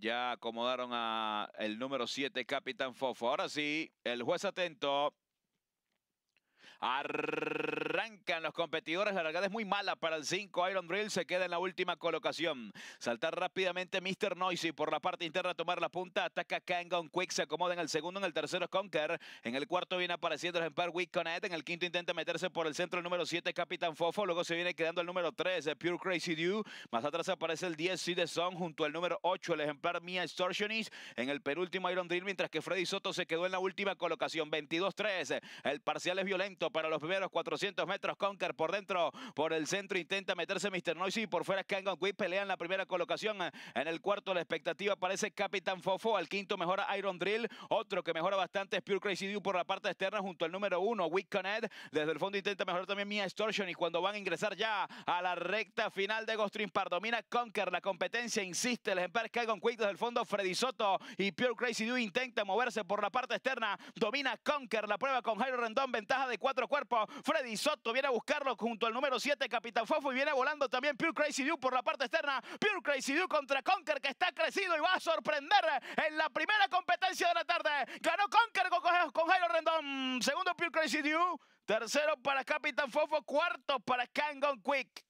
Ya acomodaron a el número 7, Capitán Fofo. Ahora sí, el juez atento. Arrancan los competidores. La largada es muy mala para el 5. Iron Drill se queda en la última colocación. Saltar rápidamente Mr. Noisy por la parte interna tomar la punta. Ataca Kangon Quick. Se acomoda en el segundo. En el tercero es Conker. En el cuarto viene apareciendo el ejemplar Wick Connect. En el quinto intenta meterse por el centro el número 7 Capitán Fofo. Luego se viene quedando el número 3 eh, Pure Crazy Dew. Más atrás aparece el 10 de Song junto al número 8 el ejemplar Mia Extortionist. En el penúltimo Iron Drill mientras que Freddy Soto se quedó en la última colocación. 22 13 El parcial es violento para los primeros 400 metros. Conker por dentro, por el centro intenta meterse Mr. Noisy por fuera Kangon Quick, pelea en la primera colocación. En el cuarto la expectativa aparece Capitán Fofo. Al quinto mejora Iron Drill. Otro que mejora bastante es Pure Crazy Dew por la parte externa junto al número uno, Wick Desde el fondo intenta mejorar también Mia Extortion y cuando van a ingresar ya a la recta final de Ghost Par domina Conker la competencia, insiste el ejemplar Kangon Quick, desde el fondo, Freddy Soto y Pure Crazy Dew intenta moverse por la parte externa. Domina Conker la prueba con Jairo Rendón, ventaja de 4 cuerpo. Freddy Soto viene a buscarlo junto al número 7, Capitán Fofo. Y viene volando también Pure Crazy Dew por la parte externa. Pure Crazy Dew contra Conker, que está crecido y va a sorprender en la primera competencia de la tarde. Ganó Conker con, con Jairo Rendón. Segundo, Pure Crazy Dew. Tercero para Capitán Fofo. Cuarto para Kangon Quick.